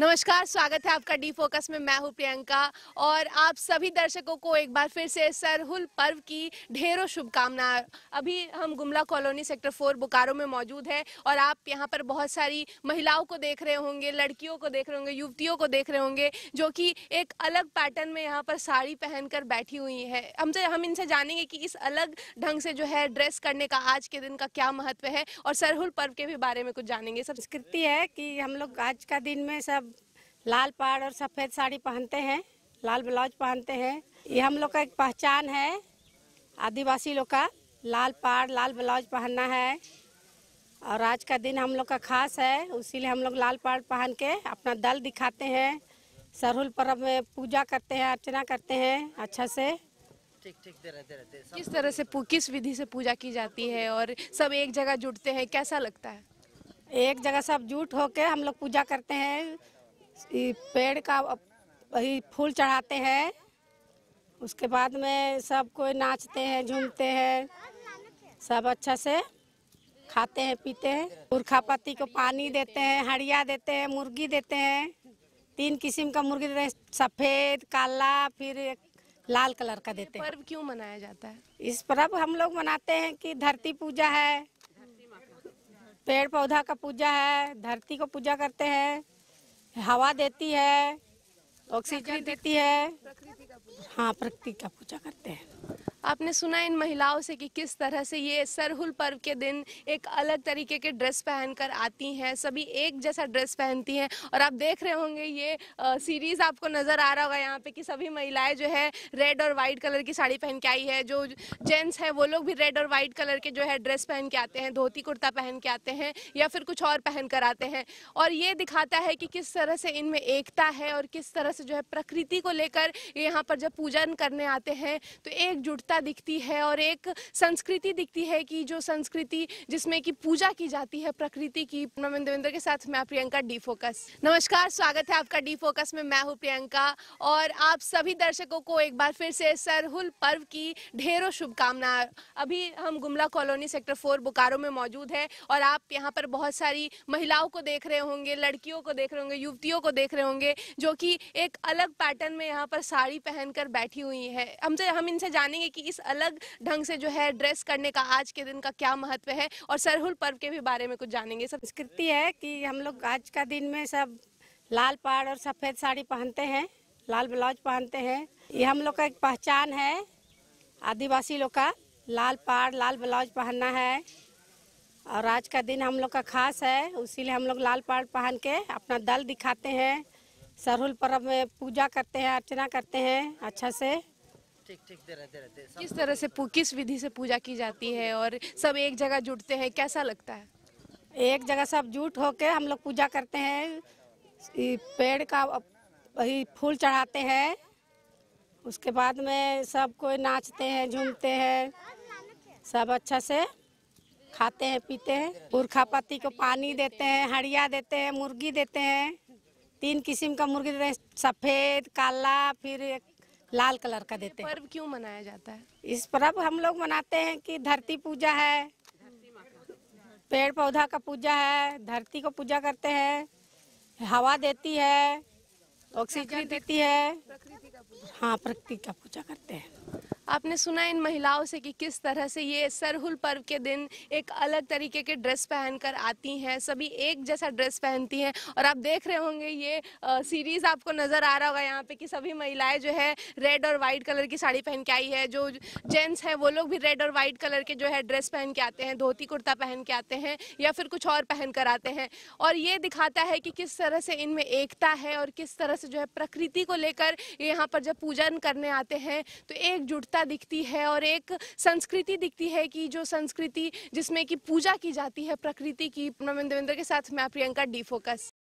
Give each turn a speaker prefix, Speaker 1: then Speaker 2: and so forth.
Speaker 1: नमस्कार स्वागत है आपका डी फोकस में मैं हूं प्रियंका और आप सभी दर्शकों को एक बार फिर से सरहुल पर्व की ढेरों शुभकामनाएं अभी हम Gumla colony sector four Bokaro में मौजूद है और आप यहां पर बहुत सारी महिलाओं को देख रहे होंगे लड़कियों को देख रहे होंगे युवतियों को देख रहे होंगे जो कि एक अलग पैटर्न में यहाँ पर साड़ी पहनकर बैठी हुई है हमसे हम इनसे जानेंगे कि इस अलग ढंग से जो है ड्रेस करने का आज के दिन का क्या महत्व है और सरहुल पर्व के भी बारे में कुछ जानेंगे संस्कृति है कि हम लोग आज का दिन में
Speaker 2: सब लाल पाड़ और सफ़ेद साड़ी पहनते हैं लाल ब्लाउज पहनते हैं ये हम लोग का एक पहचान है आदिवासी लोग का लाल पाड़ लाल ब्लाउज पहनना है और आज का दिन हम लोग का खास है उसीलिए हम लोग लाल पाड़ पहन के अपना दल दिखाते हैं सरहुल पर्व में पूजा करते हैं अर्चना करते हैं अच्छा से ठीक ठीक दे रहे, दे रहे, दे किस तरह से किस विधि से पूजा की जाती है और सब एक जगह जुटते हैं कैसा लगता है एक जगह सब जुट होके हम लोग पूजा करते हैं पेड़ का वही फूल चढ़ाते हैं उसके बाद में सब कोई नाचते हैं झूमते हैं सब अच्छा से खाते हैं पीते हैं पुरखा पत्ती को पानी देते हैं हड़िया देते हैं मुर्गी देते हैं तीन किस्म का मुर्गी देते हैं सफ़ेद काला फिर एक लाल कलर का देते हैं पर्व
Speaker 1: क्यों मनाया जाता है
Speaker 2: इस पर्व हम लोग मनाते हैं कि धरती पूजा है पेड़ पौधा का पूजा है धरती को पूजा करते हैं
Speaker 1: हवा देती है ऑक्सीजन देती है
Speaker 2: हाँ प्रकृति का पूजा
Speaker 1: करते हैं आपने सुना इन महिलाओं से कि किस तरह से ये सरहुल पर्व के दिन एक अलग तरीके के ड्रेस पहनकर आती हैं सभी एक जैसा ड्रेस पहनती हैं और आप देख रहे होंगे ये सीरीज़ आपको नज़र आ रहा होगा यहाँ पे कि सभी महिलाएं जो है रेड और वाइट कलर की साड़ी पहन के आई है जो जेंट्स हैं वो लोग भी रेड और वाइट कलर के जो है ड्रेस पहन के आते हैं धोती कुर्ता पहन के आते हैं या फिर कुछ और पहन कर आते हैं और ये दिखाता है कि किस तरह से इनमें एकता है और किस तरह से जो है प्रकृति को लेकर यहाँ पर जब पूजन करने आते हैं तो एकजुटता एकता दिखती है और एक संस्कृति दिखती है कि जो संस्कृति जिसमें कि पूजा की जाती है प्रकृति की मैं देवेंद्र के साथ मैं प्रियंका डी फोकस नमस्कार स्वागत है आपका डी फोकस में मैं हूँ प्रियंका और आप सभी दर्शकों को एक बार फिर से सरहुल पर्व की ढेरों शुभकामना अभी हम Gumla colony sector four Bokaro में मौजूद है और आप यहाँ पर बहुत सारी महिलाओं को देख रहे होंगे लड़कियों को देख रहे होंगे युवतियों को देख रहे होंगे जो कि एक अलग पैटर्न में यहाँ पर साड़ी पहनकर बैठी हुई है हमसे हम इनसे जानेंगे कि इस अलग ढंग से जो है ड्रेस करने का आज के दिन का क्या महत्व है और सरहुल पर्व के भी बारे में कुछ जानेंगे संस्कृति है कि हम लोग आज का दिन में सब
Speaker 2: लाल पाड़ और सफ़ेद साड़ी पहनते हैं लाल ब्लाउज पहनते हैं ये हम लोग का एक पहचान है आदिवासी लोग का लाल पाड़ लाल ब्लाउज पहनना है और आज का दिन हम लोग का खास है उसीलिए हम लोग लाल पाड़ पहन के अपना दल दिखाते हैं सरहुल पर्व में पूजा करते हैं अर्चना करते हैं अच्छा से ठीक ठीक दे रहे दे रहे दे, किस तरह से किस विधि से पूजा की जाती है और सब एक जगह जुटते हैं कैसा लगता है एक जगह सब जुट होके हम लोग पूजा करते हैं पेड़ का वही फूल चढ़ाते हैं उसके बाद में सब कोई नाचते हैं झूमते हैं सब अच्छा से खाते हैं पीते हैं पुरखा पति को पानी देते हैं हड़िया देते हैं मुर्गी देते हैं तीन किस्म का मुर्गी देते हैं सफ़ेद काला फिर एक लाल कलर का देते हैं
Speaker 1: पर्व क्यों मनाया जाता है
Speaker 2: इस पर्व हम लोग मनाते हैं कि धरती पूजा है पेड़ पौधा का पूजा है धरती को पूजा करते हैं हवा देती
Speaker 1: है ऑक्सीजन देती है
Speaker 2: हाँ प्रकृति का पूजा करते हैं
Speaker 1: आपने सुना इन महिलाओं से कि किस तरह से ये सरहुल पर्व के दिन एक अलग तरीके के ड्रेस पहनकर आती हैं सभी एक जैसा ड्रेस पहनती हैं और आप देख रहे होंगे ये सीरीज़ आपको नज़र आ रहा होगा यहाँ पे कि सभी महिलाएं जो है रेड और वाइट कलर की साड़ी पहन के आई है जो जेंट्स हैं वो लोग भी रेड और वाइट कलर के जो है ड्रेस पहन के आते हैं धोती कुर्ता पहन के आते हैं या फिर कुछ और पहन कर आते हैं और ये दिखाता है कि किस तरह से इनमें एकता है और किस तरह से जो है प्रकृति को लेकर यहाँ पर जब पूजन करने आते हैं तो एकजुट एकता दिखती है और एक संस्कृति दिखती है कि जो संस्कृति जिसमें कि पूजा की जाती है प्रकृति की देवेंद्र के साथ मैं प्रियंका डी फोकस